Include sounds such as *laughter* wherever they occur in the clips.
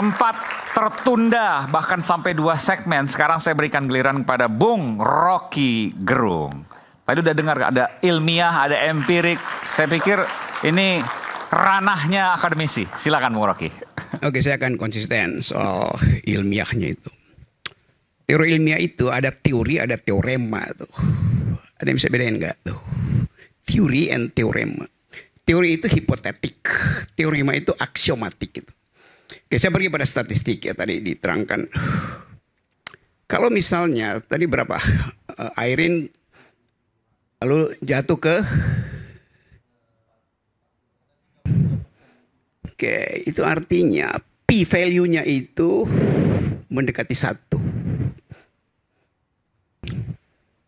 sempat tertunda bahkan sampai dua segmen. Sekarang saya berikan giliran kepada Bung Rocky Gerung. Tadi udah dengar ada ilmiah, ada empirik. Saya pikir ini ranahnya akademisi. Silakan Bung Rocky. Oke, saya akan konsisten soal ilmiahnya itu. Teori ilmiah itu ada teori, ada teorema tuh. Ada yang bisa bedain nggak tuh? Teori and teorema. Teori itu hipotetik, teorema itu aksiomatik gitu. Oke, saya pergi pada statistik ya tadi diterangkan. Kalau misalnya tadi berapa Airin eh, lalu jatuh ke Oke, itu artinya P value-nya itu mendekati satu.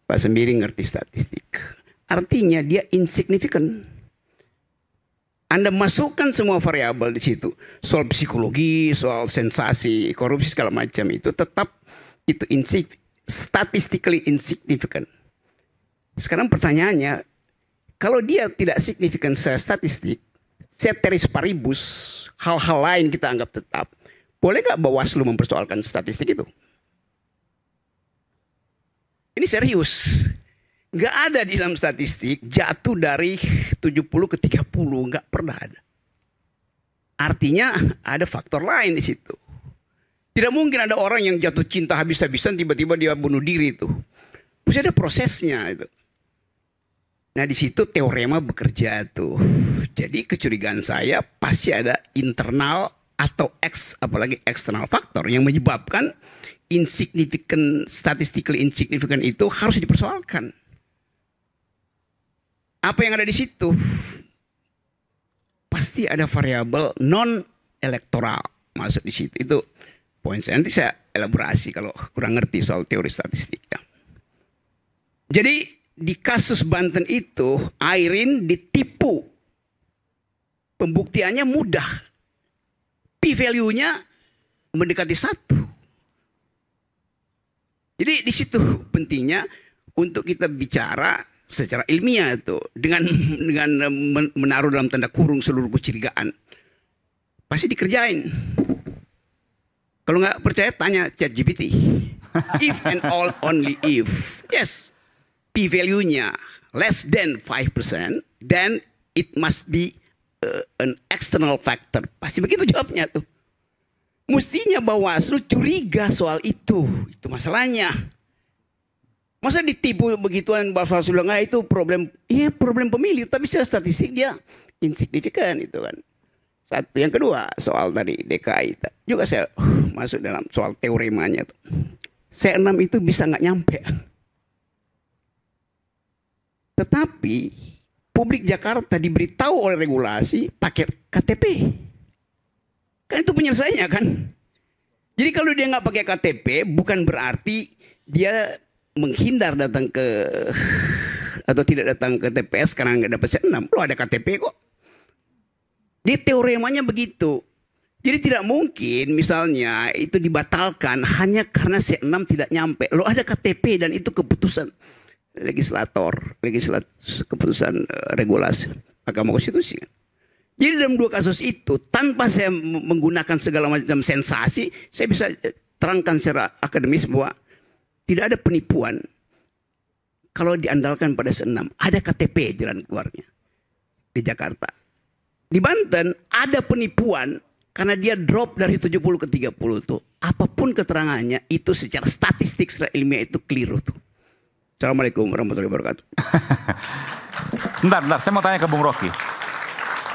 Pak sendiri ngerti statistik. Artinya dia insignificant. Anda masukkan semua variabel di situ. Soal psikologi, soal sensasi, korupsi segala macam itu tetap itu insig statistically insignificant. Sekarang pertanyaannya, kalau dia tidak signifikan secara statistik, ceteris paribus, hal-hal lain kita anggap tetap, boleh nggak Bawaslu mempersoalkan statistik itu? Ini serius. Gak ada di dalam statistik jatuh dari 70 ke 30. gak pernah ada. Artinya ada faktor lain di situ. Tidak mungkin ada orang yang jatuh cinta habis-habisan tiba-tiba dia bunuh diri itu. Mesti ada prosesnya itu. Nah di situ teorema bekerja tuh. Jadi kecurigaan saya pasti ada internal atau ex apalagi eksternal faktor yang menyebabkan insignificant statistically insignificant itu harus dipersoalkan. Apa yang ada di situ? Pasti ada variabel non elektoral masuk di situ. Itu poin saya. Nanti saya elaborasi kalau kurang ngerti soal teori statistik. Ya. Jadi di kasus Banten itu Airin ditipu. Pembuktiannya mudah. P-value-nya mendekati satu. Jadi di situ pentingnya untuk kita bicara secara ilmiah itu dengan dengan eh, menaruh dalam tanda kurung seluruh kecurigaan pasti dikerjain. Kalau nggak percaya tanya chat GPT *laughs* if and all only if. Yes. P value-nya less than 5%, then it must be uh, an external factor. Pasti begitu jawabnya tuh. Mestinya Bawaslu curiga soal itu. Itu masalahnya. Masa ditipu begituan bahasa sulungnya itu problem, iya problem pemilih, tapi secara statistik dia insignifikan itu kan. Satu yang kedua soal tadi DKI juga saya uh, masuk dalam soal teoremanya tuh. C6 itu bisa nggak nyampe. Tetapi publik Jakarta diberitahu oleh regulasi paket KTP. Kan itu penyelesaiannya kan. Jadi kalau dia nggak pakai KTP bukan berarti dia menghindar datang ke atau tidak datang ke TPS karena nggak dapat C6. lo ada KTP kok. Di teoremanya begitu. Jadi tidak mungkin misalnya itu dibatalkan hanya karena C6 tidak nyampe. Lo ada KTP dan itu keputusan legislator, legislat keputusan eh, regulasi agama Konstitusi kan. Jadi dalam dua kasus itu tanpa saya menggunakan segala macam sensasi, saya bisa eh, terangkan secara akademis bahwa tidak ada penipuan. Kalau diandalkan pada senam, ada KTP jalan keluarnya. Di Jakarta. Di Banten ada penipuan karena dia drop dari 70 ke 30 tuh. Apapun keterangannya itu secara statistik secara ilmiah itu keliru tuh. Assalamualaikum warahmatullahi wabarakatuh. *laughs* bentar, bentar. Saya mau tanya ke Bung Rocky.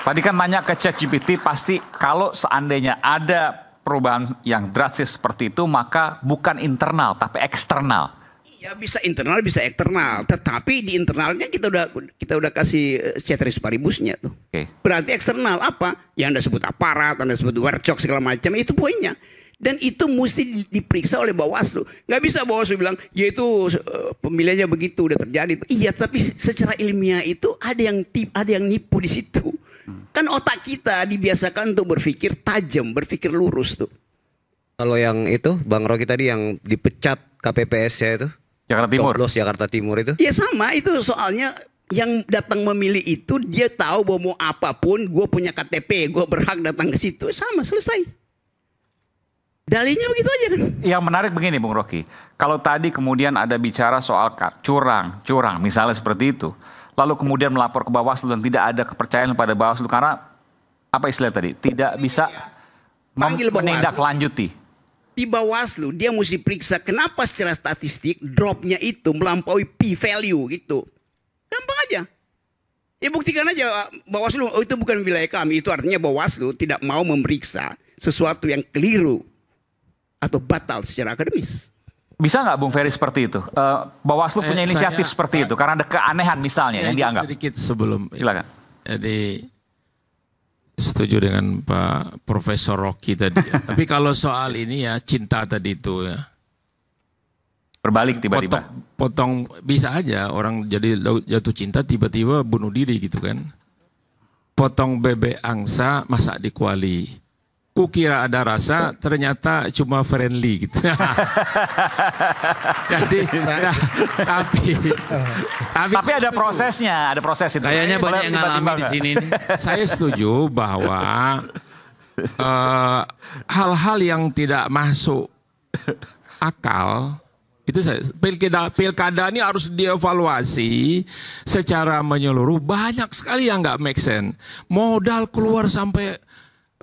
Tadi kan nanya ke ChatGPT pasti kalau seandainya ada perubahan yang drastis seperti itu maka bukan internal tapi eksternal. Iya bisa internal bisa eksternal, tetapi di internalnya kita udah kita udah kasih eh, ceteris paribusnya tuh. Okay. Berarti eksternal apa? Yang anda sebut aparat, anda sebut warcok segala macam itu poinnya. Dan itu mesti diperiksa oleh Bawaslu. Gak bisa Bawaslu bilang, ya itu eh, pemilihannya begitu, udah terjadi. Iya, tapi secara ilmiah itu ada yang tip, ada yang nipu di situ. Kan otak kita dibiasakan untuk berpikir tajam, berpikir lurus tuh. Kalau yang itu Bang Rocky tadi yang dipecat KPPS-nya itu Jakarta Timur. Coblos Jakarta Timur itu. Ya sama itu soalnya yang datang memilih itu dia tahu bahwa mau apapun gue punya KTP, gue berhak datang ke situ. Sama selesai. Dalinya begitu aja kan. Yang menarik begini Bung Rocky, kalau tadi kemudian ada bicara soal curang, curang misalnya seperti itu lalu kemudian melapor ke Bawaslu dan tidak ada kepercayaan pada Bawaslu karena apa istilah tadi? Tidak bisa lanjuti di Bawaslu dia mesti periksa kenapa secara statistik dropnya itu melampaui p value gitu. Gampang aja. Ya buktikan aja ah, Bawaslu oh, itu bukan wilayah kami, itu artinya Bawaslu tidak mau memeriksa sesuatu yang keliru atau batal secara akademis. Bisa nggak Bung Ferry seperti itu? Uh, Bawaslu punya eh, inisiatif saya, seperti saya, itu karena ada keanehan misalnya yang dianggap. Sedikit sebelum. Silakan. Jadi setuju dengan Pak Profesor Rocky tadi. Ya. *laughs* Tapi kalau soal ini ya cinta tadi itu ya. Berbalik tiba-tiba. Potong, potong bisa aja orang jadi jatuh cinta tiba-tiba bunuh diri gitu kan. Potong bebek angsa masak di kuali kukira ada rasa ternyata cuma friendly gitu. *laughs* Jadi nah, *laughs* tapi, tapi tapi ada setuju. prosesnya, ada proses itu. Kayaknya banyak yang ngalami di sini. *laughs* saya setuju bahwa eh, hal-hal uh, yang tidak masuk akal itu saya pilkada pilkada ini harus dievaluasi secara menyeluruh banyak sekali yang nggak make sense modal keluar sampai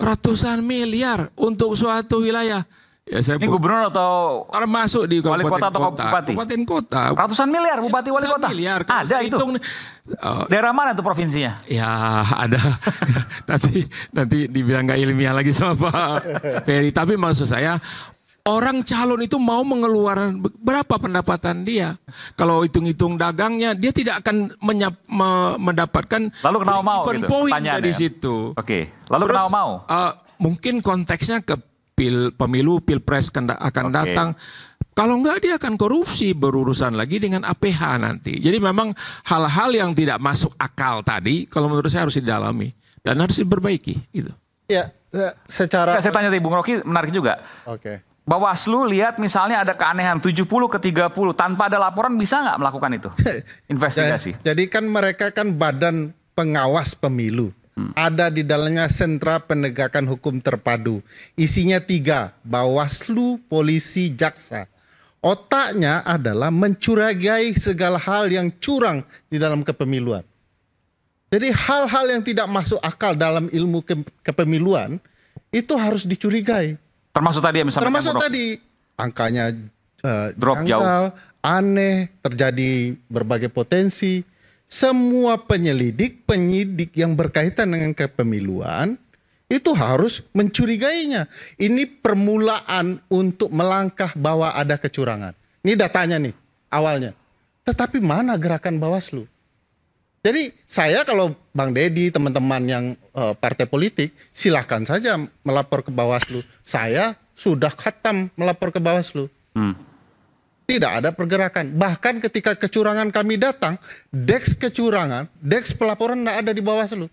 ratusan miliar untuk suatu wilayah. Ya, saya ini gubernur atau termasuk di kabupaten kota atau kabupaten kota. Ratusan miliar ya, bupati wali kota. Miliar. ada itu. Hitung, uh, Daerah mana tuh provinsinya? Ya ada. *laughs* nanti nanti dibilang nggak ilmiah lagi sama Pak Ferry. Tapi maksud saya Orang calon itu mau mengeluarkan berapa pendapatan dia. Kalau hitung-hitung dagangnya, dia tidak akan menyap, me, mendapatkan Lalu kenapa mau gitu? point tanya dari ya? situ. Oke. Lalu kenal mau? Uh, mungkin konteksnya ke pil, pemilu pilpres akan okay. datang. Kalau enggak dia akan korupsi berurusan lagi dengan APH nanti. Jadi memang hal-hal yang tidak masuk akal tadi kalau menurut saya harus didalami dan harus diperbaiki gitu. Ya, secara saya tanya tadi Bung Rocky menarik juga. Oke. Okay. Bawaslu lihat misalnya ada keanehan 70 ke 30 tanpa ada laporan bisa nggak melakukan itu *laughs* ya, investigasi? Jadi kan mereka kan badan pengawas pemilu. Hmm. Ada di dalamnya sentra penegakan hukum terpadu. Isinya tiga, Bawaslu, polisi, jaksa. Otaknya adalah mencurigai segala hal yang curang di dalam kepemiluan. Jadi hal-hal yang tidak masuk akal dalam ilmu ke kepemiluan itu harus dicurigai. Termasuk tadi ya misalnya. Termasuk tadi angkanya uh, drop jangkal, jauh. aneh, terjadi berbagai potensi. Semua penyelidik, penyidik yang berkaitan dengan kepemiluan itu harus mencurigainya. Ini permulaan untuk melangkah bahwa ada kecurangan. Ini datanya nih awalnya. Tetapi mana gerakan Bawaslu? Jadi saya kalau Bang Deddy, teman-teman yang uh, partai politik, silahkan saja melapor ke Bawaslu. Saya sudah khatam melapor ke Bawaslu. Hmm. Tidak ada pergerakan. Bahkan ketika kecurangan kami datang, deks kecurangan, deks pelaporan tidak ada di Bawaslu.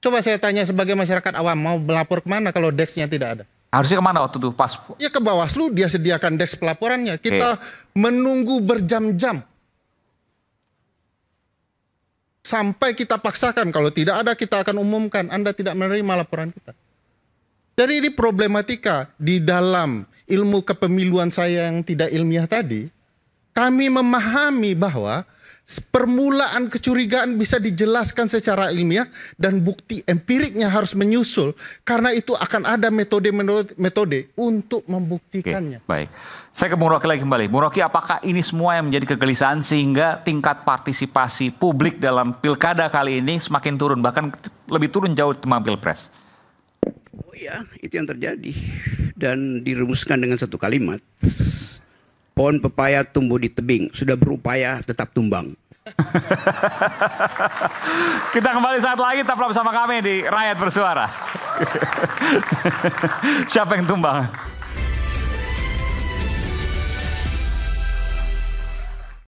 Coba saya tanya sebagai masyarakat awam, mau melapor kemana kalau deksnya tidak ada? Harusnya kemana waktu itu pas? Ya ke Bawaslu, dia sediakan deks pelaporannya. Kita menunggu berjam-jam sampai kita paksakan. Kalau tidak ada, kita akan umumkan Anda tidak menerima laporan kita. Jadi ini problematika di dalam ilmu kepemiluan saya yang tidak ilmiah tadi. Kami memahami bahwa permulaan kecurigaan bisa dijelaskan secara ilmiah dan bukti empiriknya harus menyusul karena itu akan ada metode-metode untuk membuktikannya. Oke, baik. Saya ke Bung Rocky lagi kembali. Bung Rocky, apakah ini semua yang menjadi kegelisahan sehingga tingkat partisipasi publik dalam pilkada kali ini semakin turun, bahkan lebih turun jauh teman pilpres? Oh iya, itu yang terjadi. Dan dirumuskan dengan satu kalimat, Pohon pepaya tumbuh di tebing, sudah berupaya tetap tumbang. *laughs* Kita kembali saat lagi tetaplah bersama kami di Rakyat Bersuara. *laughs* Siapa yang tumbang?